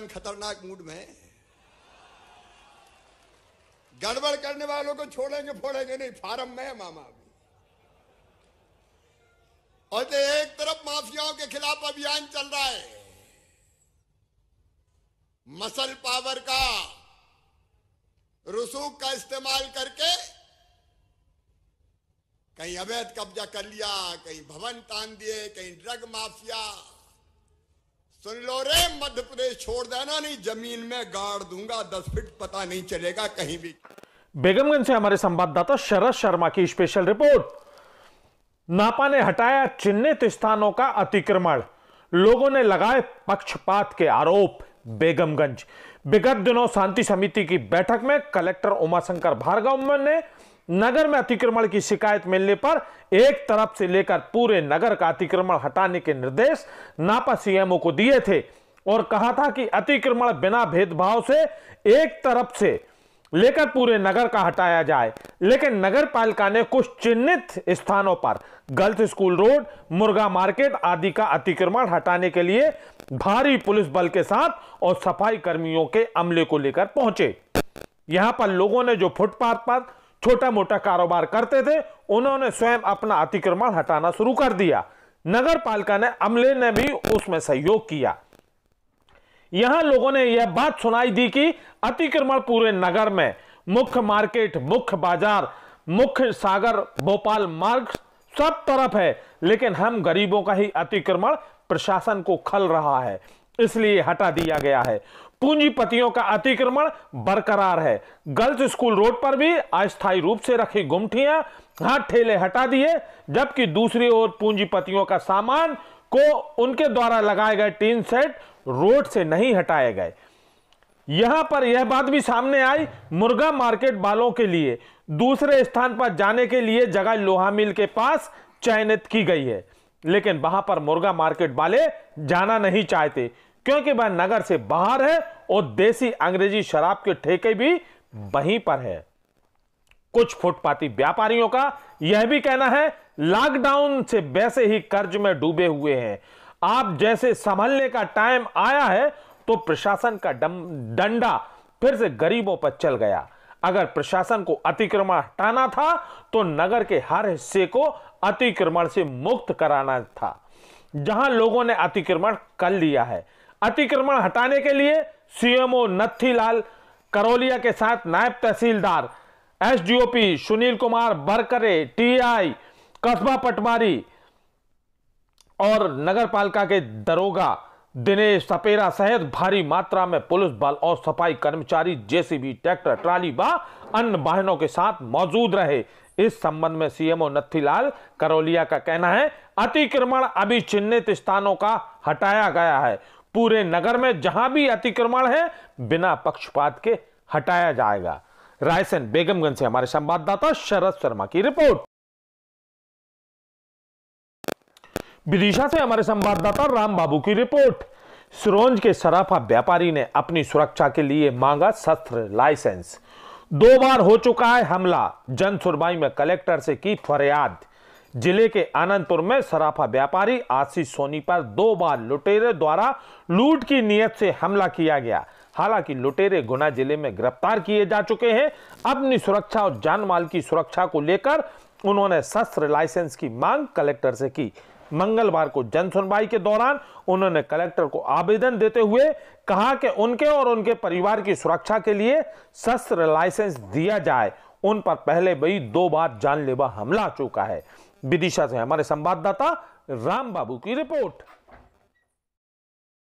मन खतरनाक मूड में गड़बड़ करने वालों को छोड़ेंगे फोड़ेंगे नहीं फार्म में मामा अभी और तो एक तरफ माफियाओं के खिलाफ अभियान चल रहा है मसल पावर का रसूख का इस्तेमाल करके कहीं अवैध कब्जा कर लिया कहीं भवन तान दिए कहीं ड्रग माफिया सुन लो रे मध्य प्रदेश छोड़ देना नहीं जमीन में गाड़ दूंगा दस फीट पता नहीं चलेगा कहीं भी बेगमगंज से हमारे संवाददाता शरद शर्मा की स्पेशल रिपोर्ट नापा ने हटाया चिन्हित स्थानों का अतिक्रमण लोगों ने लगाए पक्षपात के आरोप बेगमगंज विगत दिनों शांति समिति की बैठक में कलेक्टर उमाशंकर भार्गव ने नगर में अतिक्रमण की शिकायत मिलने पर एक तरफ से लेकर पूरे नगर का अतिक्रमण हटाने के निर्देश नापा सीएमओ को दिए थे और कहा था कि अतिक्रमण बिना भेदभाव से एक तरफ से लेकर पूरे नगर का हटाया जाए लेकिन नगर पालिका ने कुछ चिन्हित स्थानों पर गर्ल्स स्कूल रोड मुर्गा मार्केट आदि का अतिक्रमण हटाने के लिए भारी पुलिस बल के साथ और सफाई कर्मियों के अमले को लेकर पहुंचे यहां पर लोगों ने जो फुटपाथ पर छोटा मोटा कारोबार करते थे उन्होंने स्वयं अपना अतिक्रमण हटाना शुरू कर दिया नगर पालिका ने अमले ने भी उसमें सहयोग किया यहां लोगों ने यह बात सुनाई दी कि अतिक्रमण पूरे नगर में मुख्य मार्केट मुख्य बाजार मुख्य सागर भोपाल मार्ग सब तरफ है लेकिन हम गरीबों का ही अतिक्रमण प्रशासन को खल रहा है इसलिए हटा दिया गया है पूंजीपतियों का अतिक्रमण बरकरार है गर्ल्स स्कूल रोड पर भी अस्थायी रूप से रखी गुमठियां हाथ ठेले हटा दिए जबकि दूसरी ओर पूंजीपतियों का सामान को उनके द्वारा लगाए गए टीन सेट रोड से नहीं हटाए गए यहां पर यह बात भी सामने आई मुर्गा मार्केट वालों के लिए दूसरे स्थान पर जाने के लिए जगह लोहा मिल के पास चयनित की गई है लेकिन वहां पर मुर्गा मार्केट वाले जाना नहीं चाहते क्योंकि वह नगर से बाहर है और देसी अंग्रेजी शराब के ठेके भी वहीं पर है कुछ फुटपाती व्यापारियों का यह भी कहना है लॉकडाउन से वैसे ही कर्ज में डूबे हुए हैं आप जैसे संभलने का टाइम आया है तो प्रशासन का डंडा फिर से गरीबों पर चल गया अगर प्रशासन को अतिक्रमण हटाना था तो नगर के हर हिस्से को अतिक्रमण से मुक्त कराना था जहां लोगों ने अतिक्रमण कर लिया है अतिक्रमण हटाने के लिए सीएमओ नत्थीलाल करोलिया के साथ नायब तहसीलदार एसडीओपी सुनील कुमार बरकरे टीआई कस्बा पटवारी और नगर पालिका के दरोगा दिनेश सपेरा सहित भारी मात्रा में पुलिस बल और सफाई कर्मचारी जेसीबी ट्रैक्टर ट्राली व अन्य वाहनों के साथ मौजूद रहे इस संबंध में सीएमओ नत्थीलाल करोलिया का कहना है अतिक्रमण अभी चिन्हित स्थानों का हटाया गया है पूरे नगर में जहां भी अतिक्रमण है बिना पक्षपात के हटाया जाएगा रायसेन बेगमगंज से हमारे संवाददाता शरद शर्मा की रिपोर्ट विदिशा से हमारे संवाददाता राम बाबू की रिपोर्ट सिरोंज के सराफा व्यापारी ने अपनी सुरक्षा के लिए मांगा शस्त्र लाइसेंस दो बार हो चुका है हमला जन सुनवाई में कलेक्टर से की फरियाद जिले के आनंदपुर में सराफा व्यापारी आशीष सोनी पर दो बार लुटेरे द्वारा लूट की नीयत से हमला किया गया हालांकि लुटेरे गुना जिले में गिरफ्तार किए जा चुके हैं अपनी सुरक्षा और जान माल की सुरक्षा को लेकर उन्होंने शस्त्र लाइसेंस की मांग कलेक्टर से की मंगलवार को जन सुनवाई के दौरान उन्होंने कलेक्टर को आवेदन देते हुए कहा कि उनके और उनके परिवार की सुरक्षा के लिए शस्त्र लाइसेंस दिया जाए उन पर पहले भी दो बार जानलेवा हमला चुका है विदिशा से हमारे संवाददाता राम बाबू की रिपोर्ट